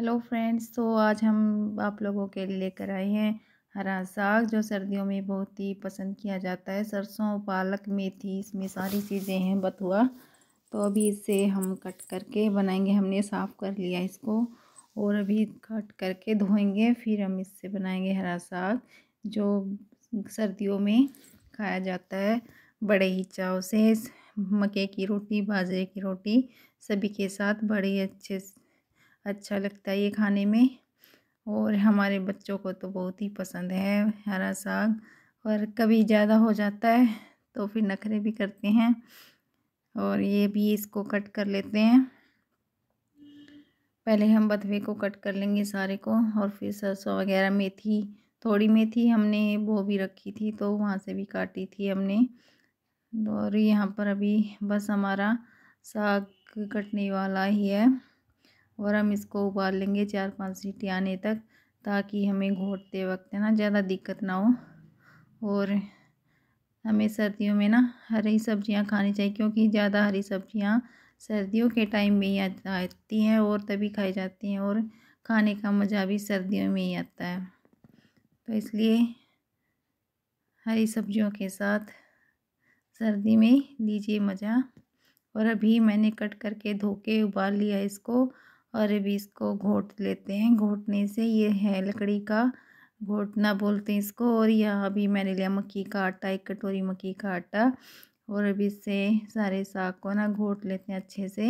hello friends तो आज हम आप लोगों के लिए लेकर आए हैं हरा साग जो सर्दियों में बहुत ही पसंद किया जाता है सरसों पालक मेथी इसमें सारी चीज़ें हैं बथुआ तो अभी इसे हम कट करके बनाएंगे हमने साफ़ कर लिया इसको और अभी कट करके धोएंगे फिर हम इससे बनाएंगे हरा साग जो सर्दियों में खाया जाता है बड़े ही चाव से मके की रोटी बाजरे की रोटी सभी के साथ बड़े अच्छे अच्छा लगता है ये खाने में और हमारे बच्चों को तो बहुत ही पसंद है हरा साग और कभी ज़्यादा हो जाता है तो फिर नखरे भी करते हैं और ये भी इसको कट कर लेते हैं पहले हम बथवे को कट कर लेंगे सारे को और फिर सरसों वगैरह मेथी थोड़ी मेथी हमने वो भी रखी थी तो वहाँ से भी काटी थी हमने और यहाँ पर अभी बस हमारा साग कटने वाला ही है और हम इसको उबाल लेंगे चार पाँच सीटी आने तक ताकि हमें घोटते वक्त ना ज़्यादा दिक्कत ना हो और हमें सर्दियों में ना हरी सब्जियां खानी चाहिए क्योंकि ज़्यादा हरी सब्जियां सर्दियों के टाइम में ही आती हैं और तभी खाई जाती हैं और खाने का मज़ा भी सर्दियों में ही आता है तो इसलिए हरी सब्जियों के साथ सर्दी में लीजिए मज़ा और अभी मैंने कट करके धो के उबाल लिया इसको और अभी इसको घोट लेते हैं घोटने से ये है लकड़ी का घोटना बोलते हैं इसको और यह अभी मैंने लिया मक्की का आटा एक कटोरी मक्की का आटा और अभी इससे सारे साग को ना घोट लेते हैं अच्छे से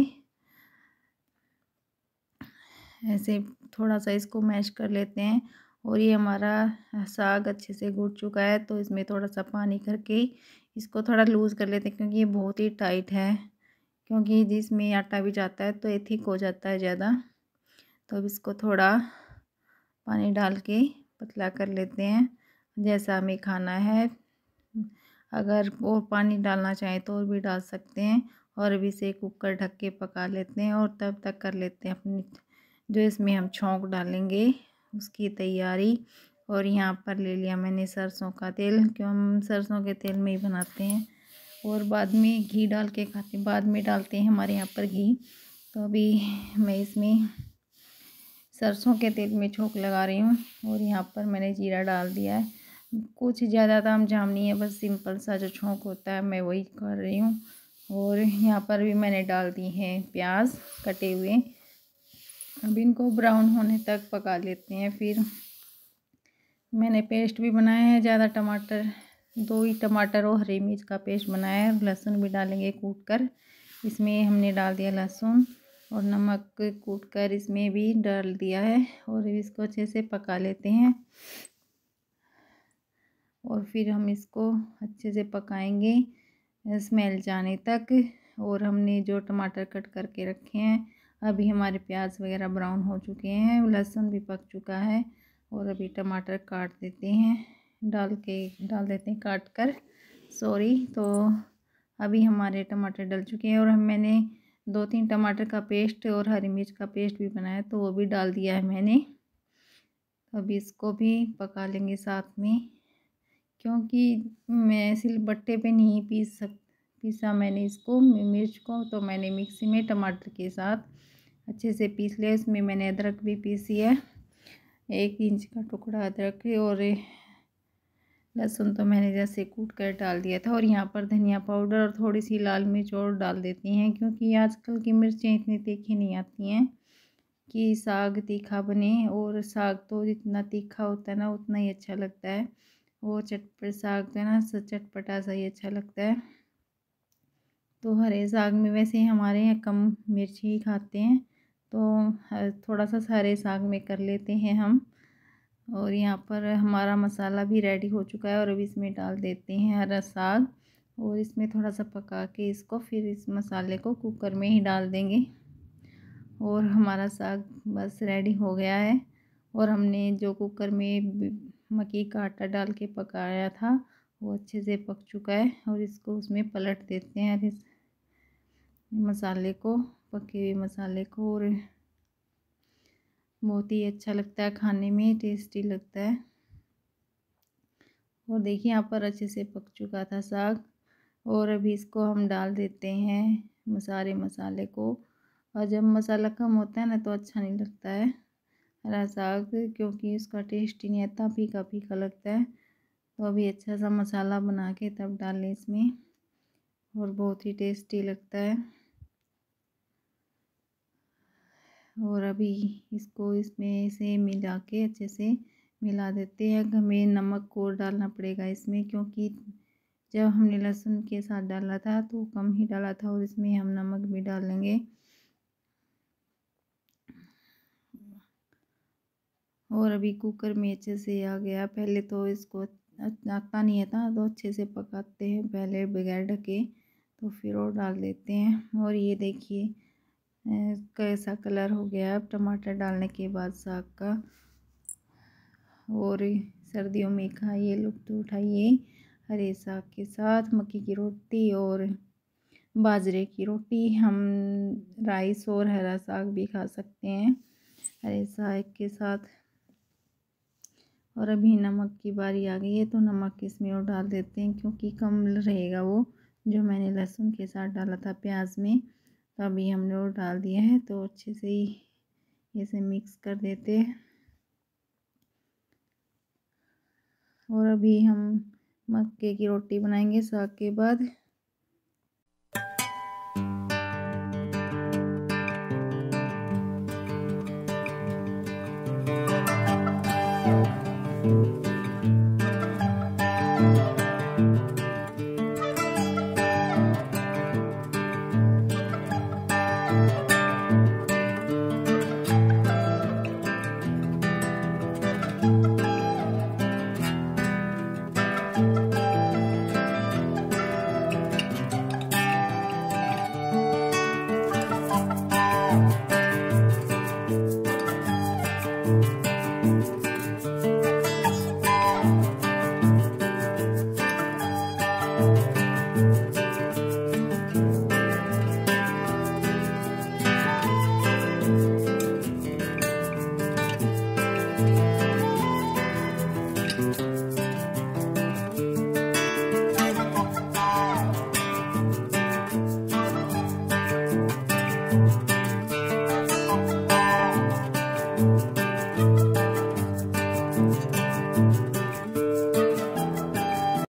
ऐसे थोड़ा सा इसको मैश कर लेते हैं और ये हमारा साग अच्छे से घुट चुका है तो इसमें थोड़ा सा पानी करके इसको थोड़ा लूज़ कर लेते हैं क्योंकि ये बहुत ही टाइट है क्योंकि जिसमें आटा भी जाता है तो ये थिक हो जाता है ज़्यादा तो अब इसको थोड़ा पानी डाल के पतला कर लेते हैं जैसा हमें खाना है अगर वो पानी डालना चाहें तो और भी डाल सकते हैं और अभी से कुकर ढक के पका लेते हैं और तब तक कर लेते हैं अपनी जो इसमें हम छोंक डालेंगे उसकी तैयारी और यहाँ पर ले लिया मैंने सरसों का तेल क्यों हम सरसों के तेल में ही बनाते हैं और बाद में घी डाल के खाते बाद में डालते हैं हमारे यहाँ पर घी तो अभी मैं इसमें सरसों के तेल में छोंक लगा रही हूँ और यहाँ पर मैंने जीरा डाल दिया है कुछ ज़्यादा दाम तो जाम नहीं है बस सिंपल सा जो छोंक होता है मैं वही कर रही हूँ और यहाँ पर भी मैंने डाल दी हैं प्याज कटे हुए अब इनको ब्राउन होने तक पका लेते हैं फिर मैंने पेस्ट भी बनाया है ज़्यादा टमाटर दो ही टमाटर और हरी मिर्च का पेस्ट बनाया है लहसुन भी डालेंगे कूट कर इसमें हमने डाल दिया लहसुन और नमक कूट कर इसमें भी डाल दिया है और इसको अच्छे से पका लेते हैं और फिर हम इसको अच्छे से पकाएंगे स्मेल जाने तक और हमने जो टमाटर कट करके रखे हैं अभी हमारे प्याज वगैरह ब्राउन हो चुके हैं लहसुन भी पक चुका है और अभी टमाटर काट देते हैं डाल के डाल देते हैं काट कर सॉरी तो अभी हमारे टमाटर डल चुके हैं और हम मैंने दो तीन टमाटर का पेस्ट और हरी मिर्च का पेस्ट भी बनाया तो वो भी डाल दिया है मैंने अभी इसको भी पका लेंगे साथ में क्योंकि मैं बट्टे पे नहीं पीस सक पीसा मैंने इसको मिर्च को तो मैंने मिक्सी में टमाटर के साथ अच्छे से पीस लिया इसमें मैंने अदरक भी पीसी है एक इंच का टुकड़ा अदरक और लहसुन तो मैंने जैसे कूट कर डाल दिया था और यहाँ पर धनिया पाउडर और थोड़ी सी लाल मिर्च और डाल देती हैं क्योंकि आजकल की मिर्चें इतनी तीखी नहीं आती हैं कि साग तीखा बने और साग तो जितना तीखा होता है ना उतना ही अच्छा लगता है और चटपट साग तो है ना चटपटा सा ही अच्छा लगता है तो हरे साग में वैसे हमारे यहाँ कम मिर्च ही खाते हैं तो थोड़ा सा हरे साग में कर लेते हैं हम और यहाँ पर हमारा मसाला भी रेडी हो चुका है और अभी इसमें डाल देते हैं हरा साग और इसमें थोड़ा सा पका के इसको फिर इस मसाले को कुकर में ही डाल देंगे और हमारा साग बस रेडी हो गया है और हमने जो कुकर में मक्की का आटा डाल के पकाया था वो अच्छे से पक चुका है और इसको उसमें पलट देते हैं इस मसाले को पके हुए मसाले को और बहुत ही अच्छा लगता है खाने में टेस्टी लगता है और देखिए यहाँ पर अच्छे से पक चुका था साग और अभी इसको हम डाल देते हैं सारे मसाले को और जब मसाला कम होता है ना तो अच्छा नहीं लगता है हरा साग क्योंकि उसका टेस्ट ही नहीं आता फीका फीका लगता है तो अभी अच्छा सा मसाला बना के तब डाल लें इसमें और बहुत ही टेस्टी लगता है और अभी इसको इसमें से मिला के अच्छे से मिला देते हैं हमें नमक को डालना पड़ेगा इसमें क्योंकि जब हमने लहसुन के साथ डाला था तो कम ही डाला था और इसमें हम नमक भी डाल लेंगे और अभी कुकर में अच्छे से आ गया पहले तो इसको आता नहीं था तो अच्छे से पकाते हैं पहले बगैर ढके तो फिर और डाल देते हैं और ये देखिए कैसा कलर हो गया अब टमाटर डालने के बाद साग का और सर्दियों में खाइए लुप्त उठाइए हरे साग के साथ मक्की की रोटी और बाजरे की रोटी हम राइस और हरा साग भी खा सकते हैं हरे साग के साथ और अभी नमक की बारी आ गई है तो नमक इसमें और डाल देते हैं क्योंकि कम रहेगा वो जो मैंने लहसुन के साथ डाला था प्याज में तो अभी हमने वो डाल दिया है तो अच्छे से ही इसे मिक्स कर देते हैं और अभी हम मक्के की रोटी बनाएंगे साग के बाद